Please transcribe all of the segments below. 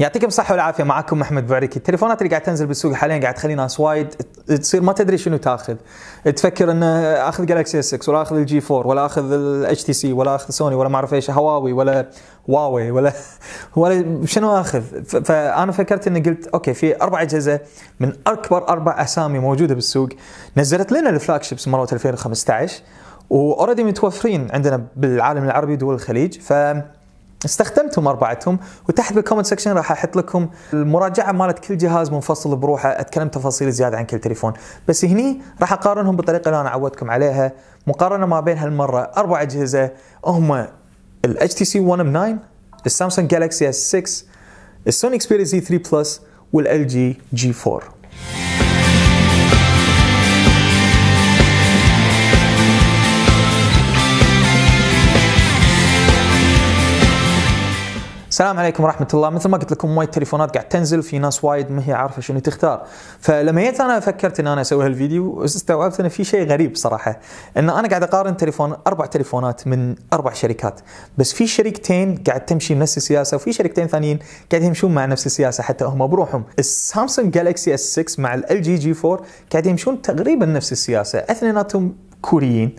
يعطيكم الصحه والعافيه معكم محمد بعريكي التليفونات اللي قاعد تنزل بالسوق حاليا قاعد تخلي ناس وايد تصير ما تدري شنو تاخذ تفكر ان اخذ جالكسي اس 6 ولا اخذ الجي 4 ولا اخذ الاتش تي سي ولا اخذ سوني ولا ما اعرف ايش هواوي ولا واوي ولا ولا شنو اخذ فانا فكرت اني قلت اوكي في اربع اجهزه من اكبر اربع اسامي موجوده بالسوق نزلت لنا الفلاج شيبس مره 2015 واوريدي متوفرين عندنا بالعالم العربي ودول الخليج ف استخدمتهم اربعتهم وتحت بالكومنت سكشن راح احط لكم المراجعه مالت كل جهاز منفصل بروحه اتكلم تفاصيل زياده عن كل تليفون بس هني راح اقارنهم بالطريقه اللي انا عودتكم عليها مقارنه ما بين هالمره اربع اجهزه هم الاتش تي سي 1 ام 9 السامسونج جالكسي اس 6 السوني اكسبيريا زي 3 بلس والال جي جي 4 السلام عليكم ورحمه الله مثل ما قلت لكم وايد تليفونات قاعد تنزل في ناس وايد ما هي عارفه شنو تختار فلما جيت انا فكرت ان انا اسوي هالفيديو استوعبت ان في شيء غريب صراحه ان انا قاعد اقارن تليفون اربع تليفونات من اربع شركات بس في شركتين قاعد تمشي نفس السياسه وفي شركتين ثانيين قاعد يمشون مع نفس السياسه حتى هم بروحهم السامسونج جالكسي اس 6 مع ال جي جي 4 قاعد يمشون تقريبا نفس السياسه اثنيناتهم كوريين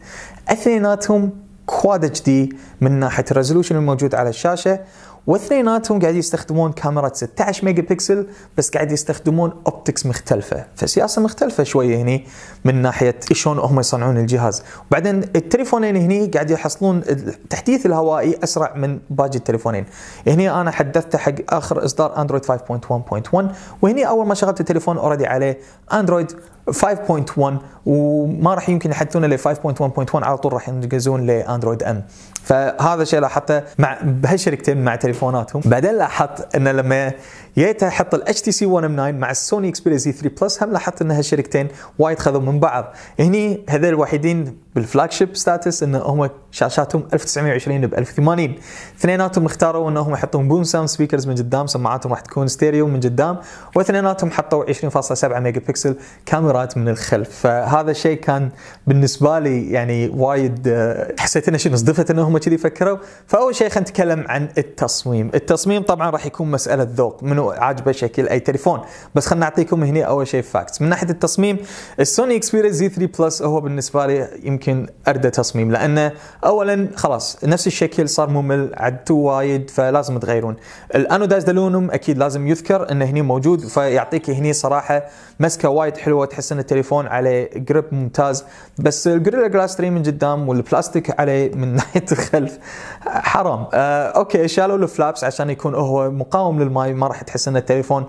اثنيناتهم كواد اتش دي من ناحيه الريزولوشن الموجود على الشاشه واثنيناتهم قاعد يستخدمون كاميرا 16 ميجا بكسل بس قاعد يستخدمون اوبتكس مختلفه فسياسه مختلفه شويه هني من ناحيه شلون هم يصنعون الجهاز وبعدين التليفونين هني قاعد يحصلون التحديث الهوائي اسرع من باقي التليفونين هني انا حدثته حق اخر اصدار اندرويد 5.1.1 وهني اول ما شغلت التليفون اوريدي عليه اندرويد 5.1 وما راح يمكن يحدثونه ل 5.1.1 على طول راح ينجزون لاندرويد ام فهذا الشيء لاحظته مع بهالشركتين مع تليفوناتهم بعدين لاحظت انه لما جيت احط الاتش تي سي 1M9 مع السوني اكسبيريا زي 3 بلس e هم لاحظت ان هالشركتين وايد خذوا من بعض هني هذول الوحيدين بالفلاج شيب ستاتس ان هم شاشاتهم 1920 ب 1080 اثنيناتهم اختاروا انهم يحطون بوم ساوند سبيكرز من قدام سماعاتهم راح تكون ستيريو من قدام واثنيناتهم حطوا 20.7 ميجا بكسل كاميرات من الخلف فهذا الشيء كان بالنسبه لي يعني وايد حسيت انه شنو صدفت انهم كذي فكروا فاول شيء خلينا نتكلم عن التصميم التصميم طبعا راح يكون مساله ذوق من انه عاجبه شكل اي تليفون بس خلنا نعطيكم هنا اول شيء فاكتس من ناحيه التصميم السوني اكسبيريا زي 3 بلس هو بالنسبه لي يمكن اردى تصميم لانه اولا خلاص نفس الشكل صار ممل عدتوا وايد فلازم تغيرون الانودايز دالونوم اكيد لازم يذكر انه هني موجود فيعطيك هني صراحه مسكه وايد حلوه تحس ان التليفون عليه جريب ممتاز بس الجوريلا جلاس 3 من قدام والبلاستيك عليه من ناحيه الخلف حرام آه اوكي شالوا الفلابس عشان يكون هو مقاوم للماي ما راح تحس ان التليفون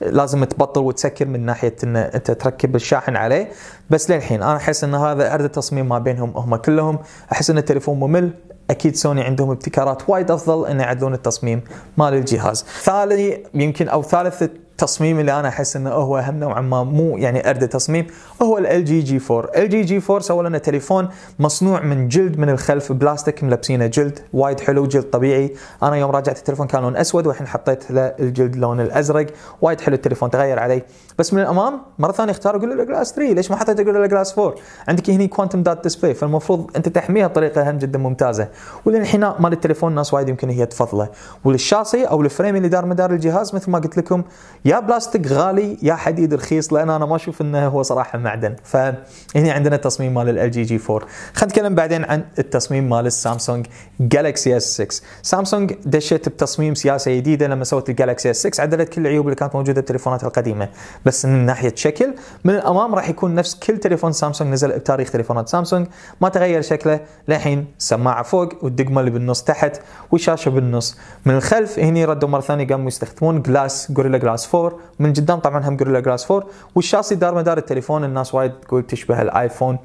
لازم تبطل وتسكر من ناحيه ان انت تركب الشاحن عليه بس للحين انا احس ان هذا ارد التصميم ما بينهم هم كلهم احس ان التليفون ممل اكيد سوني عندهم ابتكارات وايد افضل ان يعدلون التصميم مال الجهاز ثالث يمكن او ثالث التصميم اللي انا احس انه هو اهم نوعا ما مو يعني ارد تصميم هو ال جي جي 4 ال جي جي 4 سووا لنا تليفون مصنوع من جلد من الخلف بلاستيك ملبسينه جلد وايد حلو جلد طبيعي انا يوم راجعت التليفون كان لون اسود والحين حطيت له الجلد لون الازرق وايد حلو التليفون تغير علي بس من الامام مره ثانيه اختار اقول له جلاس 3 ليش ما حطيت اقول له جلاس 4 عندك هنا كوانتم دات ديسبلاي فالمفروض انت تحميها بطريقه هم جدا ممتازه والانحناء مال التليفون ناس وايد يمكن هي تفضله والشاصي او الفريم اللي دار مدار الجهاز مثل ما قلت لكم يا بلاستيك غالي يا حديد رخيص لان انا ما اشوف انه هو صراحه معدن فهنا عندنا التصميم مال ال جي جي 4 خلينا نتكلم بعدين عن التصميم مال السامسونج جالكسي اس 6 سامسونج دشت بتصميم سياسه جديده لما سوت الجالكسي اس 6 عدلت كل العيوب اللي كانت موجوده بالتليفونات القديمه بس من ناحيه شكل من الامام راح يكون نفس كل تليفون سامسونج نزل بتاريخ تليفونات سامسونج ما تغير شكله للحين سماعه فوق والدقمه اللي بالنص تحت والشاشه بالنص من الخلف هني ردوا مره ثانيه قاموا يستخدمون جلاس جوريلا جلاس 4 من قدام طبعا هم جوريلا جلاس 4 والشاصي دار مدار التليفون الناس وايد تقول تشبه الايفون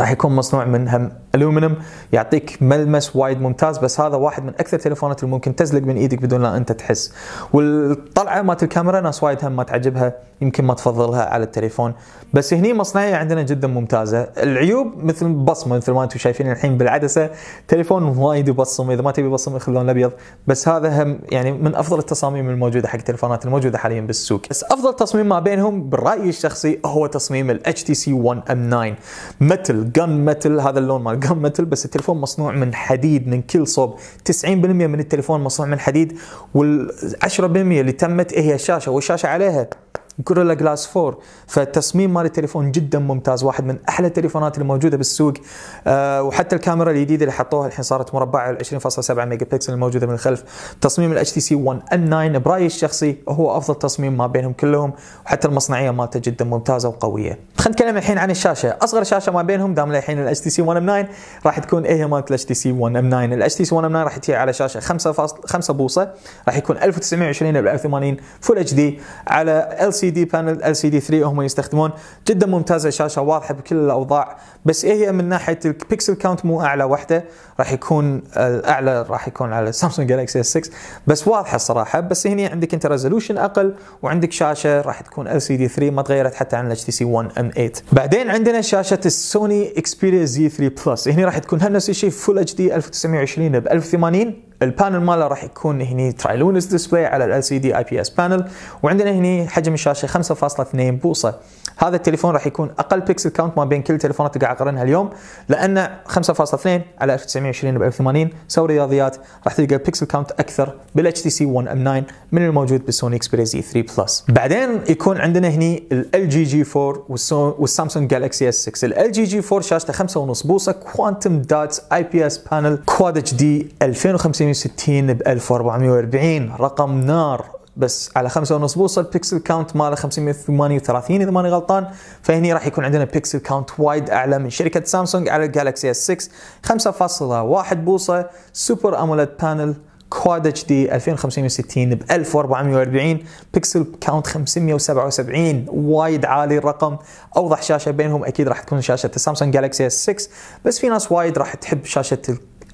راح يكون مصنوع من هم الومنيوم يعطيك ملمس وايد ممتاز بس هذا واحد من اكثر التليفونات اللي ممكن تزلق من ايدك بدون لا انت تحس والطلعه مالت الكاميرا ناس وايد هم ما تعجبها يمكن ما تفضلها على التليفون بس هني مصنعيه عندنا جدا ممتازه العيوب مثل بصمه مثل ما انتم شايفين الحين بالعدسه تليفون وايد يبصم اذا ما تبي بصم يخلون الابيض بس هذا هم يعني من افضل التصاميم الموجوده حق التليفونات الموجوده حاليا بالسوق بس افضل تصميم ما بينهم برايي الشخصي هو تصميم الاتش تي سي 1 ام 9 مثل الجن متل هذا اللون مال الجن متل بس التليفون مصنوع من حديد من كل صوب 90% من التليفون مصنوع من حديد وال 10% اللي تمت هي الشاشه والشاشه عليها جوريلا جلاس 4 فالتصميم مال التليفون جدا ممتاز واحد من احلى التليفونات الموجوده بالسوق أه وحتى الكاميرا الجديده اللي حطوها الحين صارت مربعه 20.7 ميجا بكسل الموجوده من الخلف تصميم الاتش تي سي 1 ان 9 برايي الشخصي هو افضل تصميم ما بينهم كلهم وحتى المصنعيه مالته جدا ممتازه وقويه خلينا نتكلم الحين عن الشاشه اصغر شاشه ما بينهم دام الحين الاتش تي سي 1 ام 9 راح تكون هي مالت الاتش تي سي 1 ام 9 الاتش تي سي 1 ام 9 راح تجي على شاشه 5.5 بوصه راح يكون 1920 ب 1080 فول اتش دي على ال سي دي بانل ال سي دي 3 هم يستخدمون جدا ممتازه شاشه واضحه بكل الاوضاع بس إيه هي من ناحيه البكسل كاونت مو اعلى وحده راح يكون الاعلى راح يكون على سامسونج جالكسي اس 6 بس واضحه الصراحه بس هنا عندك انت ريزولوشن اقل وعندك شاشه راح تكون ال سي دي 3 ما تغيرت حتى عن الاتش تي سي 1 ام 8 بعدين عندنا شاشه السوني اكسبيريا زي 3 بلس هنا راح تكون هم نفس الشيء فول اتش دي 1920 ب 1080 البانل ماله راح يكون هني ترايلونس ديسبلاي على ال بي اس بانل وعندنا هني حجم الشاشه 5.2 بوصه هذا التليفون راح يكون اقل بيكسل كاونت ما بين كل التليفونات اللي قاعد اقارنها اليوم لان 5.2 على 1920 ب 1080 سوي رياضيات راح تلقى بيكسل كاونت اكثر بال اتش تي سي 1 ام 9 من الموجود بالسوني زي 3 بلس بعدين يكون عندنا هني ال جي جي 4 والسامسونج جالكسي اس 6 ال جي جي 4 شاشته 5.5 بوصه كوانتم دات اي بي اس بانل كواد اتش دي 2500 560 ب 1440 رقم نار بس على خمسة ونص بوصة البيكسل كاونت ماله 538 اذا ماني غلطان فهني راح يكون عندنا بيكسل كاونت وايد اعلى من شركه سامسونج على الجالكسي اس 6 5.1 بوصه سوبر اموليد بانل كواد اتش دي 2560 ب 1440 بيكسل كاونت 577 وايد عالي الرقم اوضح شاشه بينهم اكيد راح تكون شاشه سامسونج جالكسي اس 6 بس في ناس وايد راح تحب شاشه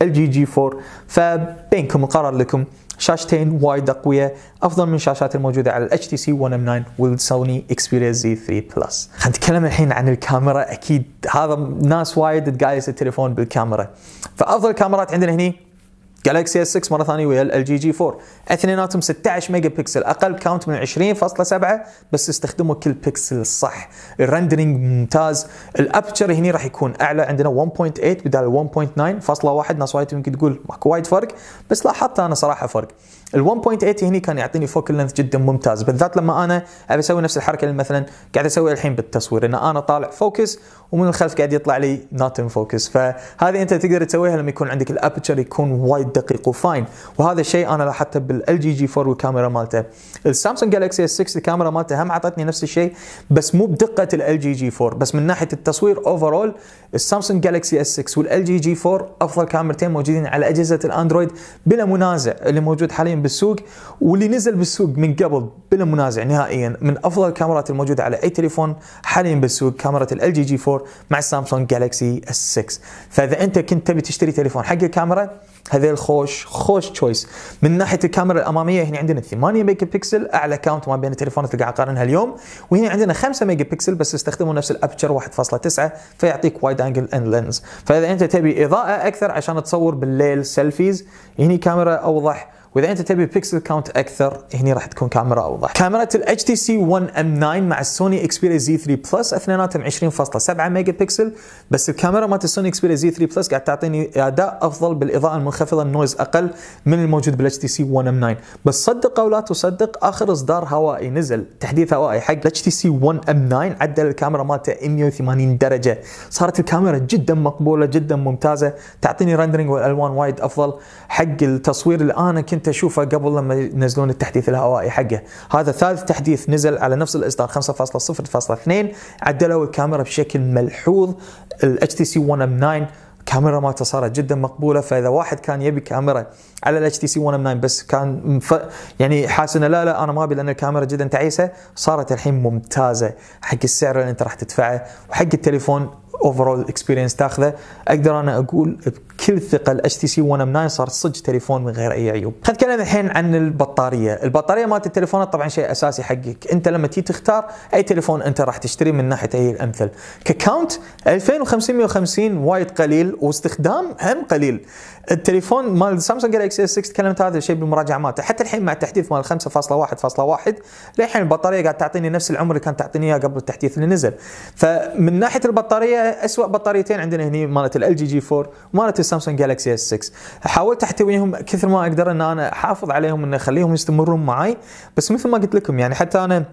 ال جي جي 4 فبينكم القرار لكم شاشتين وايد قوية افضل من الشاشات الموجوده على الاتش تي سي 1 ام 9 والسوني اكسبيريا زي 3 بلس. خلينا نتكلم الحين عن الكاميرا اكيد هذا ناس وايد تقايس التليفون بالكاميرا. فافضل الكاميرات عندنا هني جالكسي اس 6 مره ثانيه ويا ال جي جي 4 اثنيناتهم 16 ميجا بكسل اقل كاونت من 20.7 بس استخدموا كل بكسل صح الرندرنج ممتاز الابتشر هنا راح يكون اعلى عندنا 1.8 بدال 1.9.1 ناس وايد يمكن تقول ماكو وايد فرق بس لاحظت انا صراحه فرق ال 1.8 هنا كان يعطيني فوكل لينث جدا ممتاز بالذات لما انا ابي اسوي نفس الحركه اللي مثلا قاعد اسوي الحين بالتصوير ان انا طالع فوكس ومن الخلف قاعد يطلع لي نوت ان فوكس فهذه انت تقدر تسويها لما يكون عندك الابتشر يكون وايد وايد دقيق وفاين وهذا الشيء انا لاحظته بالال جي جي 4 والكاميرا مالته السامسونج جالكسي اس 6 الكاميرا مالته هم عطتني نفس الشيء بس مو بدقه الال جي جي 4 بس من ناحيه التصوير اوفرول السامسونج جالكسي اس 6 والال جي جي 4 افضل كاميرتين موجودين على اجهزه الاندرويد بلا منازع اللي موجود حاليا بالسوق واللي نزل بالسوق من قبل بلا منازع نهائيا من افضل الكاميرات الموجوده على اي تليفون حاليا بالسوق كاميرا ال جي جي 4 مع السامسونج جالكسي اس 6 فاذا انت كنت تبي تشتري تليفون حق الكاميرا هذي الخوش خوش تشويس من ناحيه الكاميرا الاماميه هنا عندنا 8 ميجا بكسل اعلى كاونت ما بين التليفونات اللي قاعد اقارنها اليوم وهنا عندنا 5 ميجا بكسل بس استخدموا نفس الابتشر 1.9 فيعطيك وايد انجل اند لينز فاذا انت تبي اضاءه اكثر عشان تصور بالليل سيلفيز هنا كاميرا اوضح واذا انت تبي بيكسل كاونت اكثر هني راح تكون كاميرا اوضح كاميرا الاتش تي سي 1 ام 9 مع السوني اكسبيريا زي 3 بلس اثنيناتهم 20.7 ميجا بكسل بس الكاميرا مالت السوني اكسبيريا زي 3 بلس قاعد تعطيني اداء افضل بالاضاءه المنخفضه النويز اقل من الموجود بالاتش تي سي 1 ام 9 بس صدق او لا تصدق اخر اصدار هوائي نزل تحديث هوائي حق الاتش تي سي 1 ام 9 عدل الكاميرا مالته 180 درجه صارت الكاميرا جدا مقبوله جدا ممتازه تعطيني رندرنج والالوان وايد افضل حق التصوير انا كنت كنت اشوفه قبل لما ينزلون التحديث الهوائي حقه هذا ثالث تحديث نزل على نفس الاصدار 5.0.2 عدلوا الكاميرا بشكل ملحوظ الاتش تي سي 1 ام 9 كاميرا مالته صارت جدا مقبوله فاذا واحد كان يبي كاميرا على الاتش تي سي 1 ام 9 بس كان مف... يعني حاسس انه لا لا انا ما ابي لان الكاميرا جدا تعيسه صارت الحين ممتازه حق السعر اللي انت راح تدفعه وحق التليفون اوفرول اكسبيرينس تاخذه اقدر انا اقول بكل ثقه الاتش تي سي 1 ام 9 صار صدق تليفون من غير اي عيوب. خلينا نتكلم الحين عن البطاريه، البطاريه مالت التليفونات طبعا شيء اساسي حقك، انت لما تيجي تختار اي تليفون انت راح تشتري من ناحيه هي الامثل. ككاونت 2550 وايد قليل واستخدام هم قليل. التليفون مال سامسونج جالكسي اس 6 تكلمت هذا الشيء بالمراجعه مالته، حتى الحين مع التحديث مال 5.1.1 للحين البطاريه قاعد تعطيني نفس العمر اللي كانت تعطيني اياه قبل التحديث اللي نزل. فمن ناحيه البطاريه اسوء بطاريتين عندنا هني مالت ال جي جي 4 ومالت السامسونج جالكسي اس 6 حاولت احتويهم كثر ما اقدر ان انا احافظ عليهم ان اخليهم يستمرون معي بس مثل ما قلت لكم يعني حتى انا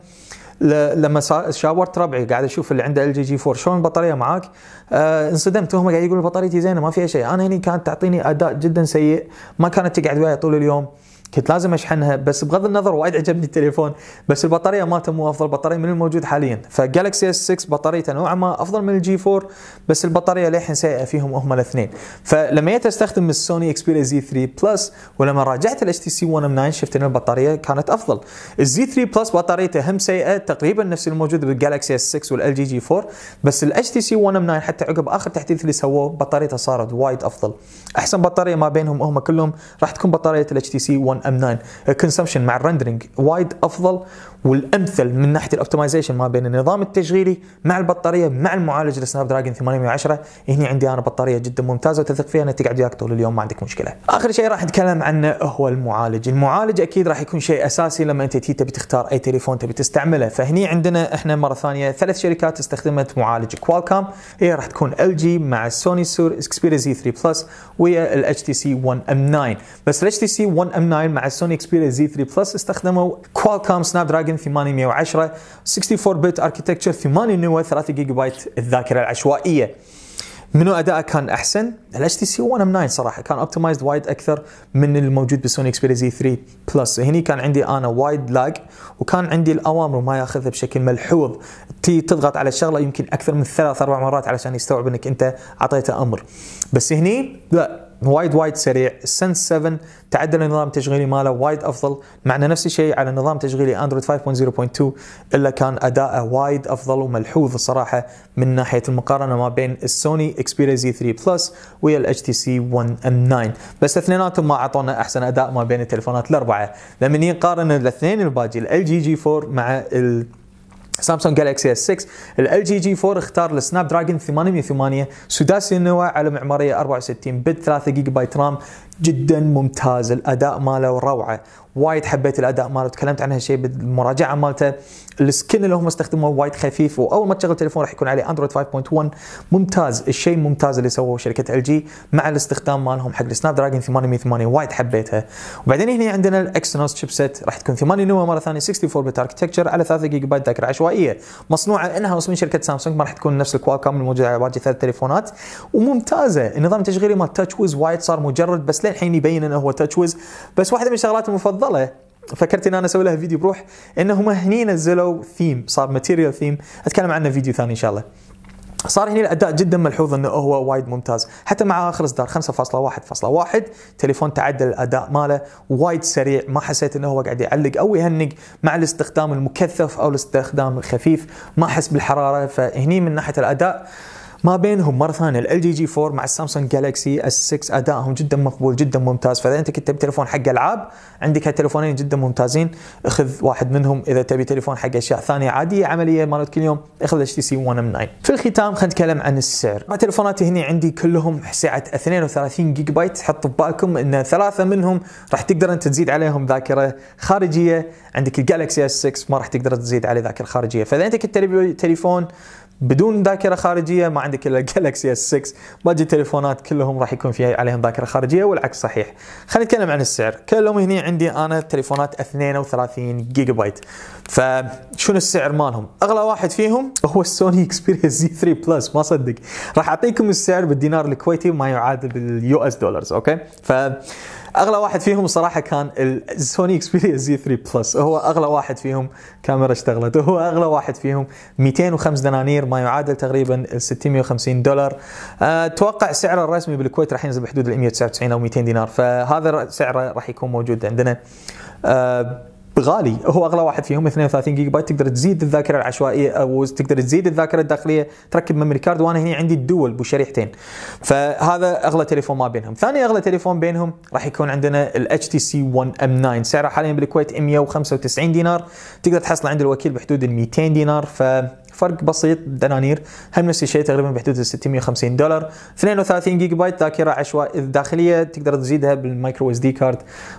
لما شاورت ربعي قاعد اشوف اللي عنده ال جي جي 4 شلون البطاريه معاك آه انصدمت وهم قاعد يقولون بطاريتي زينه ما فيها شيء انا هني كانت تعطيني اداء جدا سيء ما كانت تقعد وياي طول اليوم كنت لازم اشحنها بس بغض النظر وايد عجبني التليفون بس البطاريه مالته مو افضل بطاريه من الموجود حاليا فجالكسي اس 6 بطاريته نوعا ما افضل من الجي 4 بس البطاريه للحين سيئه فيهم هم الاثنين فلما جيت استخدم السوني اكسبيريا زي 3 بلس ولما راجعت الاتش تي سي 1 ام 9 شفت ان البطاريه كانت افضل الزي 3 بلس بطاريته هم سيئه تقريبا نفس الموجود بالجالكسي اس 6 والال جي جي 4 بس الاتش تي سي 1 ام 9 حتى عقب اخر تحديث اللي سووه بطاريته صارت وايد افضل احسن بطاريه ما بينهم هم كلهم راح تكون بطاريه الاتش تي سي 1 ام 9 كونسبشن مع الرندرنج وايد افضل والامثل من ناحيه الاوبتمايزيشن ما بين النظام التشغيلي مع البطاريه مع المعالج السناب دراجون 810 هنا عندي انا بطاريه جدا ممتازه وتثق فيها انها تقعد وياك طول اليوم ما عندك مشكله. اخر شيء راح نتكلم عنه هو المعالج، المعالج اكيد راح يكون شيء اساسي لما انت تبي تختار اي تليفون تبي تستعمله، فهني عندنا احنا مره ثانيه ثلاث شركات استخدمت معالج كوالكوم هي راح تكون ال جي مع سوني سور اكسبيريا زي 3 بلس ويا الاتش تي سي 1 ام 9 بس الاتش تي سي 1 ام 9 مع سوني اكسبيريا زي 3 بلس استخدموا كوالكوم سناب دراجون يستخدم 810 64 بت اركتكتشر 8 نوا 3 جيجا بايت الذاكره العشوائيه منو اداءه كان احسن؟ الاتش تي سي 1 ام 9 صراحه كان اوبتمايزد وايد اكثر من الموجود بالسوني اكسبيريا زي 3 بلس e هني كان عندي انا وايد لاج وكان عندي الاوامر وما ياخذها بشكل ملحوظ تي تضغط على الشغله يمكن اكثر من ثلاث اربع مرات علشان يستوعب انك انت اعطيته امر بس هني لا وايد وايد سريع السنس 7 تعدل النظام التشغيلي ماله وايد افضل معنا نفس الشيء على نظام تشغيلي اندرويد 5.0.2 الا كان اداءه وايد افضل وملحوظ الصراحه من ناحيه المقارنه ما بين السوني اكسبيريا زي 3 بلس ويا الاتش تي سي 1 ام 9 بس اثنيناتهم ما اعطونا احسن اداء ما بين التليفونات الاربعه لما نقارن الاثنين الباجي ال جي جي 4 مع ال سامسونج جالكسي اس 6 ال جي جي 4 اختار السناب دراجون 808 سداسي النواة على معمارية 64 بت 3 جيجا بايت رام جدا ممتاز الاداء ماله روعه وايد حبيت الاداء ماله تكلمت عن هالشيء بالمراجعه مالته السكن اللي هم استخدموه وايد خفيف واول ما تشغل تليفون راح يكون عليه اندرويد 5.1 ممتاز الشيء الممتاز اللي سووه شركه ال جي مع الاستخدام مالهم حق السناب دراجون 808 وايد حبيتها وبعدين هنا عندنا الاكسنوس شيبسيت راح تكون 8 نوا مره ثانيه 64 بت اركتكتشر على 3 جيجا بايت ذاكره عشوائيه مصنوعه انها هاوس من شركه سامسونج ما راح تكون نفس الكوالكوم الموجوده على باقي ثلاث تليفونات وممتازه النظام التشغيلي مال تاتش ويز وايد صار مجرد بس للحين يبين انه هو تاتش ويز بس واحده من الشغلات المفضله فكرت ان انا اسوي لها فيديو بروح انهم هني نزلوا ثيم صار ماتيريال ثيم اتكلم عنه فيديو ثاني ان شاء الله صار هنا الاداء جدا ملحوظ انه هو وايد ممتاز حتى مع اخر اصدار 5.1.1 تليفون تعدل الاداء ماله وايد سريع ما حسيت انه هو قاعد يعلق او يهنق مع الاستخدام المكثف او الاستخدام الخفيف ما احس بالحراره فهني من ناحيه الاداء ما بينهم مره ثانيه ال جي جي 4 مع السامسونج جالكسي اس 6 ادائهم جدا مقبول جدا ممتاز فاذا انت كنت تبي تليفون حق العاب عندك هالتليفونين جدا ممتازين خذ واحد منهم اذا تبي تليفون حق اشياء ثانيه عاديه عمليه مالت كل يوم اخذ اتش تي سي 1 ام 9 في الختام خلينا نتكلم عن السعر تليفوناتي هنا عندي كلهم سعه 32 جيجا بايت حطوا ببالكم ان ثلاثه منهم راح تقدر انت تزيد عليهم ذاكره خارجيه عندك الجالكسي اس 6 ما راح تقدر تزيد عليه ذاكره خارجيه فاذا انت كنت تبي تليفون بدون ذاكره خارجيه ما عندك الا جالكسي اس 6 باقي التليفونات كلهم راح يكون فيها عليهم ذاكره خارجيه والعكس صحيح خلينا نتكلم عن السعر كلهم هنا عندي انا تليفونات 32 جيجا بايت فشنو السعر مالهم اغلى واحد فيهم هو السوني اكسبيريا زي 3 بلس ما صدق راح اعطيكم السعر بالدينار الكويتي ما يعادل باليو اس دولارز اوكي ف اغلى واحد فيهم صراحه كان السوني اكسبيريا زي 3 بلس هو اغلى واحد فيهم كاميرا اشتغلت هو اغلى واحد فيهم 205 دنانير ما يعادل تقريبا 650 دولار اتوقع آه، سعره الرسمي بالكويت راح ينزل بحدود ال 199 او 200 دينار فهذا سعره راح يكون موجود عندنا أه غالي هو اغلى واحد فيهم 32 جيجا بايت تقدر تزيد الذاكره العشوائيه او تقدر تزيد الذاكره الداخليه تركب ميموري كارد وانا هنا عندي الدول بشريحتين فهذا اغلى تليفون ما بينهم ثاني اغلى تليفون بينهم راح يكون عندنا الاتش تي سي 1 ام 9 سعره حاليا بالكويت 195 دينار تقدر تحصل عند الوكيل بحدود ال 200 دينار ف فرق بسيط دنانير هم نفس الشيء تقريبا بحدود 650 دولار 32 جيجا بايت ذاكره عشوائيه داخليه تقدر تزيدها بالمايكرو اس دي كارد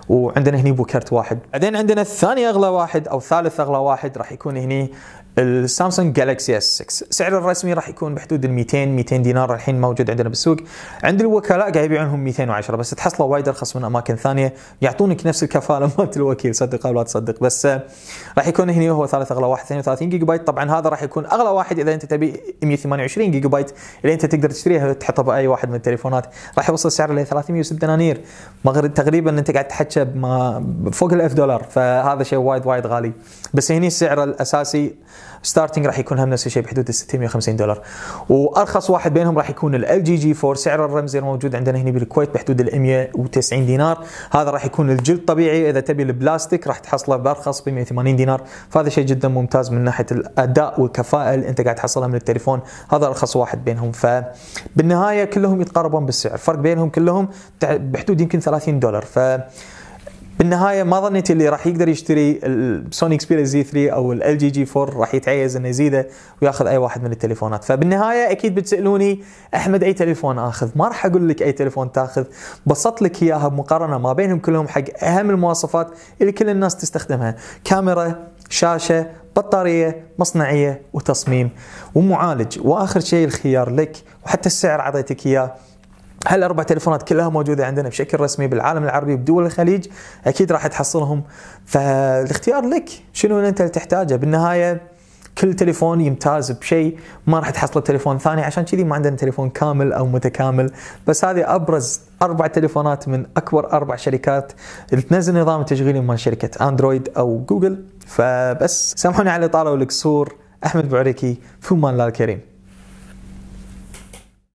وعندنا هني بوكرت واحد بعدين عندنا الثاني اغلى واحد او ثالث اغلى واحد راح يكون هني السامسونج جالكسي اس 6 سعره الرسمي راح يكون بحدود ال 200 200 دينار الحين موجود عندنا بالسوق عند الوكلاء قاعد يبيعونهم 210 بس تحصله وايد ارخص من اماكن ثانيه يعطونك نفس الكفاله مالت الوكيل صدق او لا تصدق بس آه، راح يكون هنا هو ثالث اغلى واحد 32 جيجا بايت طبعا هذا راح يكون اغلى واحد اذا انت تبي 128 جيجا بايت اللي انت تقدر تشتريها تحطها باي واحد من التليفونات راح يوصل سعره ل 306 دنانير تقريبا انت قاعد تحكي فوق ال 1000 دولار فهذا شيء وايد وايد غالي بس هني السعر الاساسي ستارتنج راح يكون هم نفس الشيء بحدود ال 650 دولار وارخص واحد بينهم راح يكون ال جي جي 4 سعر الرمزي الموجود عندنا هنا بالكويت بحدود ال 190 دينار هذا راح يكون الجلد طبيعي اذا تبي البلاستيك راح تحصله بارخص ب 180 دينار فهذا شيء جدا ممتاز من ناحيه الاداء والكفاءه اللي انت قاعد تحصلها من التليفون هذا ارخص واحد بينهم فبالنهايه كلهم يتقاربون بالسعر فرق بينهم كلهم بحدود يمكن 30 دولار ف بالنهايه ما ظنيت اللي راح يقدر يشتري السوني اكسبيرينس زي 3 او ال جي جي 4 راح يتعيز انه يزيده وياخذ اي واحد من التليفونات فبالنهايه اكيد بتسالوني احمد اي تليفون اخذ ما راح اقول لك اي تليفون تاخذ بسط لك اياها بمقارنه ما بينهم كلهم حق اهم المواصفات اللي كل الناس تستخدمها كاميرا شاشه بطاريه مصنعيه وتصميم ومعالج واخر شيء الخيار لك وحتى السعر اعطيتك اياه هل اربع تليفونات كلها موجوده عندنا بشكل رسمي بالعالم العربي بدول الخليج اكيد راح تحصلهم فالاختيار لك شنو انت اللي تحتاجه بالنهايه كل تليفون يمتاز بشيء ما راح تحصله تليفون ثاني عشان كذي ما عندنا تليفون كامل او متكامل بس هذه ابرز اربع تليفونات من اكبر اربع شركات اللي تنزل نظام التشغيلي مال شركه اندرويد او جوجل فبس سامحوني على الاطاله والكسور احمد بعريكي في امان الله الكريم